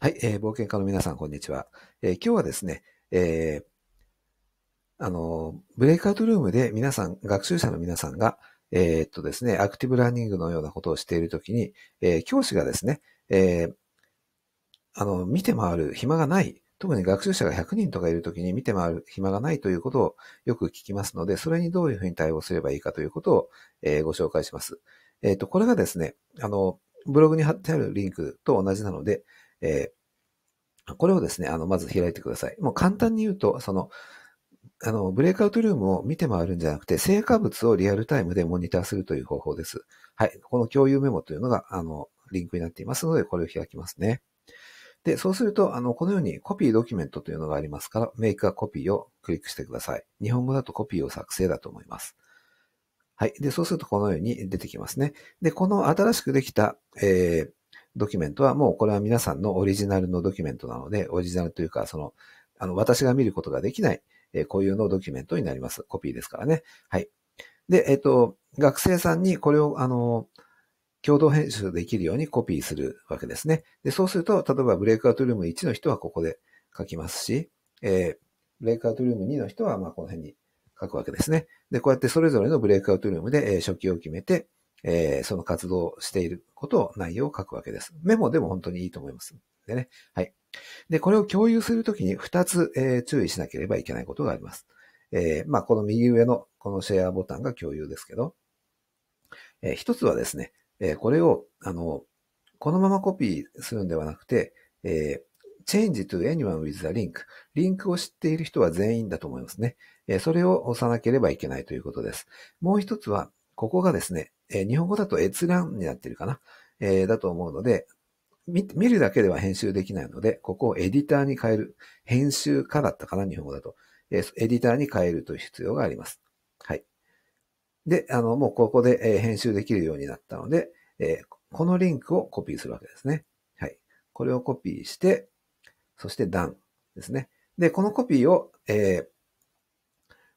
はい、えー、冒険家の皆さん、こんにちは。えー、今日はですね、えー、あの、ブレイクアウトルームで皆さん、学習者の皆さんが、えー、っとですね、アクティブラーニングのようなことをしているときに、えー、教師がですね、えー、あの、見て回る暇がない、特に学習者が100人とかいるときに見て回る暇がないということをよく聞きますので、それにどういうふうに対応すればいいかということを、えー、ご紹介します。えっ、と、これがですね、あの、ブログに貼ってあるリンクと同じなので、えー、これをですね、あの、まず開いてください。もう簡単に言うと、その、あの、ブレイクアウトルームを見て回るんじゃなくて、成果物をリアルタイムでモニターするという方法です。はい。この共有メモというのが、あの、リンクになっていますので、これを開きますね。で、そうすると、あの、このようにコピードキュメントというのがありますから、メイクはコピーをクリックしてください。日本語だとコピーを作成だと思います。はい。で、そうするとこのように出てきますね。で、この新しくできた、えー、ドキュメントはもうこれは皆さんのオリジナルのドキュメントなので、オリジナルというか、その、あの、私が見ることができない、えー、固有のドキュメントになります。コピーですからね。はい。で、えっ、ー、と、学生さんにこれを、あの、共同編集できるようにコピーするわけですね。で、そうすると、例えばブレイクアウトルーム1の人はここで書きますし、えー、ブレイクアウトルーム2の人は、まあ、この辺に書くわけですね。で、こうやってそれぞれのブレイクアウトルームで、えー、初期を決めて、えー、その活動していることを内容を書くわけです。メモでも本当にいいと思います。でね。はい。で、これを共有するときに2つ、えー、注意しなければいけないことがあります。えー、まあ、この右上のこのシェアボタンが共有ですけど、えー、一つはですね、えー、これを、あの、このままコピーするんではなくて、えー、change to anyone with the link。リンクを知っている人は全員だと思いますね。えー、それを押さなければいけないということです。もう一つは、ここがですね、えー、日本語だと閲覧になってるかな、えー、だと思うので見、見るだけでは編集できないので、ここをエディターに変える。編集家だったかな、日本語だと。えー、エディターに変えるという必要があります。はい。で、あの、もうここで、え編集できるようになったので、えこのリンクをコピーするわけですね。はい。これをコピーして、そして段ですね。で、このコピーを、えー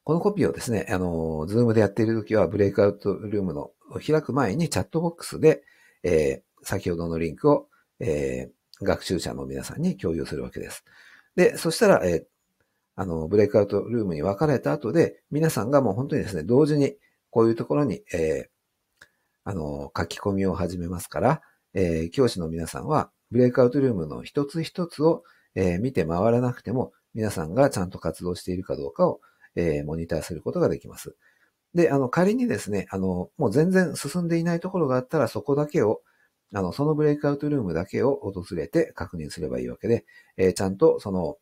このコピーをですね、あの、ズームでやっているときは、ブレイクアウトルームの開く前にチャットボックスで、えー、先ほどのリンクを、えー、学習者の皆さんに共有するわけです。で、そしたら、えー、あの、ブレイクアウトルームに分かれた後で、皆さんがもう本当にですね、同時にこういうところに、えー、あの、書き込みを始めますから、えー、教師の皆さんは、ブレイクアウトルームの一つ一つを、えー、見て回らなくても、皆さんがちゃんと活動しているかどうかをえー、モニターすることができます。で、あの、仮にですね、あの、もう全然進んでいないところがあったら、そこだけを、あの、そのブレイクアウトルームだけを訪れて確認すればいいわけで、えー、ちゃんとその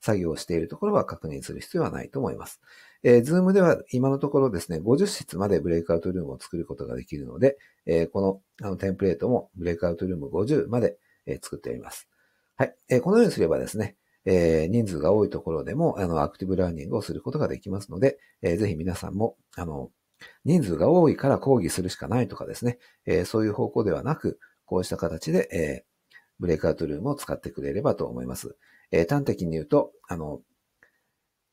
作業をしているところは確認する必要はないと思います。えー、Zoom では今のところですね、50室までブレイクアウトルームを作ることができるので、えー、このあのテンプレートもブレイクアウトルーム50まで、えー、作っております。はい、えー。このようにすればですね、えー、人数が多いところでも、あの、アクティブラーニングをすることができますので、えー、ぜひ皆さんも、あの、人数が多いから講義するしかないとかですね、えー、そういう方向ではなく、こうした形で、えー、ブレイクアウトルームを使ってくれればと思います。えー、端的に言うと、あの、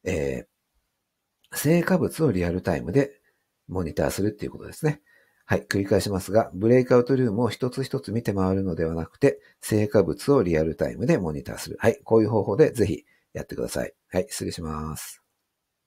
えー、成果物をリアルタイムでモニターするっていうことですね。はい、繰り返しますが、ブレイクアウトルームを一つ一つ見て回るのではなくて、成果物をリアルタイムでモニターする。はい、こういう方法でぜひやってください。はい、失礼します。